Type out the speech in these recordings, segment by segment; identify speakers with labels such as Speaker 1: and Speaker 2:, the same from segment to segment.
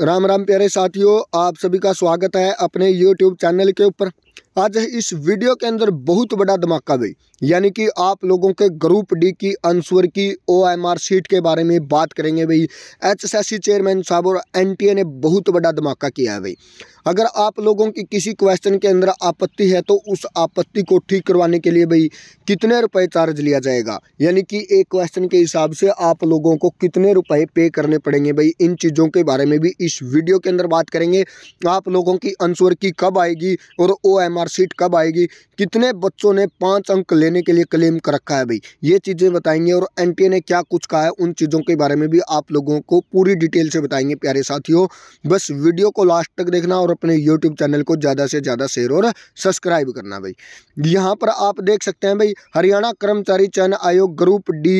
Speaker 1: राम राम प्यारे साथियों आप सभी का स्वागत है अपने यूट्यूब चैनल के ऊपर आज इस वीडियो के अंदर बहुत बड़ा धमाका भाई यानी कि आप लोगों के ग्रुप डी की अनसुर की ओएमआर सीट के बारे में बात करेंगे भाई एचएसएससी चेयरमैन साहब और एनटीए ने बहुत बड़ा धमाका किया है भाई अगर आप लोगों की किसी क्वेश्चन के अंदर आपत्ति है तो उस आपत्ति को ठीक करवाने के लिए भाई कितने रुपए चार्ज लिया जाएगा यानी कि एक क्वेश्चन के हिसाब से आप लोगों को कितने रुपए पे करने पड़ेंगे भाई इन चीज़ों के बारे में भी इस वीडियो के अंदर बात करेंगे आप लोगों की अनसुर की कब आएगी और ओ एमआर सीट कब आएगी कितने बच्चों ने पाँच अंक लेने के लिए क्लेम कर रखा है भाई ये चीज़ें बताएंगे और एनटीए ने क्या कुछ कहा है उन चीज़ों के बारे में भी आप लोगों को पूरी डिटेल से बताएंगे प्यारे साथियों बस वीडियो को लास्ट तक देखना और अपने यूट्यूब चैनल को ज़्यादा से ज़्यादा शेयर और सब्सक्राइब करना भाई यहाँ पर आप देख सकते हैं भाई हरियाणा कर्मचारी चयन आयोग ग्रुप डी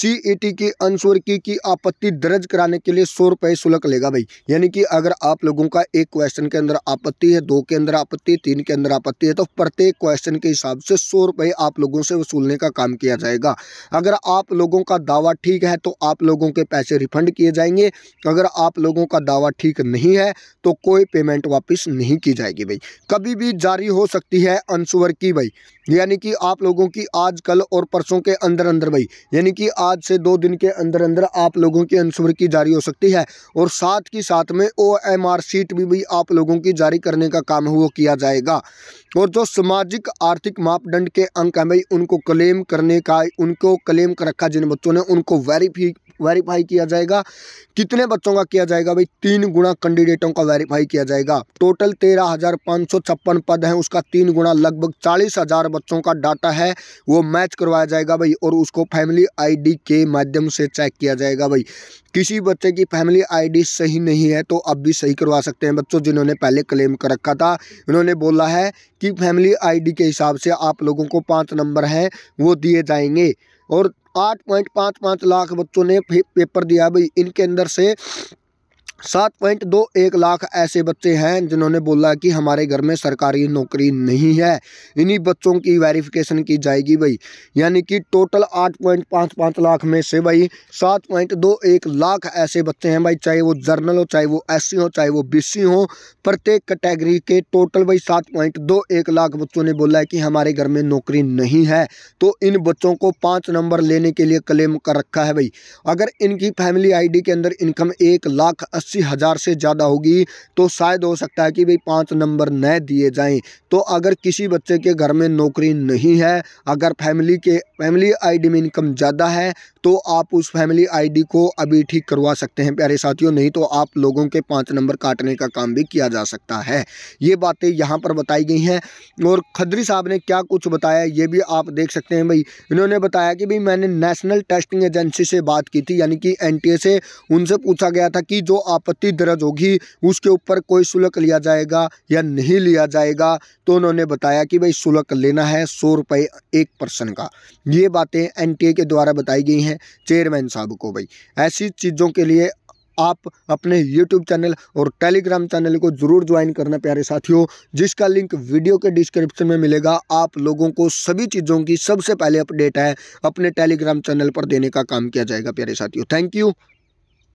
Speaker 1: सीईटी की अनस्वर्की की आपत्ति दर्ज कराने के लिए सौ रुपये शुल्क लेगा भाई यानी कि अगर आप लोगों का एक क्वेश्चन के अंदर आपत्ति है दो के अंदर आपत्ति तीन के अंदर आपत्ति है तो प्रत्येक क्वेश्चन के हिसाब से सौ रुपये आप लोगों से वसूलने का काम किया जाएगा अगर आप लोगों का दावा ठीक है तो आप लोगों के पैसे रिफंड किए जाएंगे अगर आप लोगों का दावा ठीक नहीं है तो कोई पेमेंट वापस नहीं की जाएगी भाई कभी भी जारी हो सकती है अंशुवर की भाई यानी कि आप लोगों की आज कल और परसों के अंदर अंदर भाई यानी कि आज से दो दिन के अंदर अंदर आप लोगों की अंशुवर की जारी हो सकती है और साथ ही साथ में ओ एम आर सीट भी, भी आप लोगों की जारी करने का काम वो किया जाएगा और जो सामाजिक आर्थिक मापदंड के अंक हैं भाई उनको क्लेम करने का उनको क्लेम कर रखा जिन बच्चों ने उनको वेरीफी वेरीफाई किया जाएगा कितने बच्चों का किया जाएगा भाई तीन गुणा कैंडिडेटों का वेरीफाई किया जाएगा टोटल तेरह हजार पाँच सौ छप्पन पद हैं उसका तीन गुणा लगभग चालीस हजार बच्चों का डाटा है वो मैच करवाया जाएगा भाई और उसको फैमिली आईडी के माध्यम से चेक किया जाएगा भाई किसी बच्चे की फैमिली आईडी सही नहीं है तो अब भी सही करवा सकते हैं बच्चों जिन्होंने पहले क्लेम कर रखा था उन्होंने बोला है कि फैमिली आईडी के हिसाब से आप लोगों को पाँच नंबर हैं वो दिए जाएंगे और आठ पॉइंट पाँच पाँच लाख बच्चों ने पेपर दिया भाई इनके अंदर से सात पॉइंट दो एक लाख ऐसे बच्चे हैं जिन्होंने बोला कि हमारे घर में सरकारी नौकरी नहीं है इन्हीं बच्चों की वेरिफिकेशन की जाएगी भाई यानी कि टोटल आठ पॉइंट पाँच पाँच लाख में से भाई सात पॉइंट दो एक लाख ऐसे बच्चे हैं भाई चाहे वो जर्नल हो चाहे वो एस हो चाहे वो सी हो प्रत्येक कैटेगरी के टोटल भाई सात पॉइंट दो एक लाख बच्चों ने बोला है कि हमारे घर में नौकरी नहीं है तो इन बच्चों को पाँच नंबर लेने के लिए क्लेम कर रखा है भाई अगर इनकी फैमिली आई के अंदर इनकम एक लाख अस्सी हज़ार से ज़्यादा होगी तो शायद हो सकता है कि भाई पाँच नंबर न दिए जाएं तो अगर किसी बच्चे के घर में नौकरी नहीं है अगर फैमिली के फैमिली आईडी में इनकम ज़्यादा है तो आप उस फैमिली आईडी को अभी ठीक करवा सकते हैं प्यारे साथियों नहीं तो आप लोगों के पाँच नंबर काटने का काम भी किया जा सकता है ये बातें यहाँ पर बताई गई हैं और खदरी साहब ने क्या कुछ बताया ये भी आप देख सकते हैं भाई इन्होंने बताया कि भाई मैंने नेशनल टेस्टिंग एजेंसी से बात की थी यानी कि एन से उनसे पूछा गया था कि जो आप आपत्ति दर्ज होगी उसके ऊपर कोई शुल्क लिया जाएगा या नहीं लिया जाएगा तो उन्होंने बताया कि भाई शुल्क लेना है सौ रुपये एक पर्सन का ये बातें एन के द्वारा बताई गई हैं चेयरमैन साहब को भाई ऐसी चीज़ों के लिए आप अपने YouTube चैनल और Telegram चैनल को जरूर ज्वाइन करना प्यारे साथियों जिसका लिंक वीडियो के डिस्क्रिप्शन में मिलेगा आप लोगों को सभी चीज़ों की सबसे पहले अपडेट है अपने Telegram चैनल पर देने का काम किया जाएगा प्यारे साथियों थैंक यू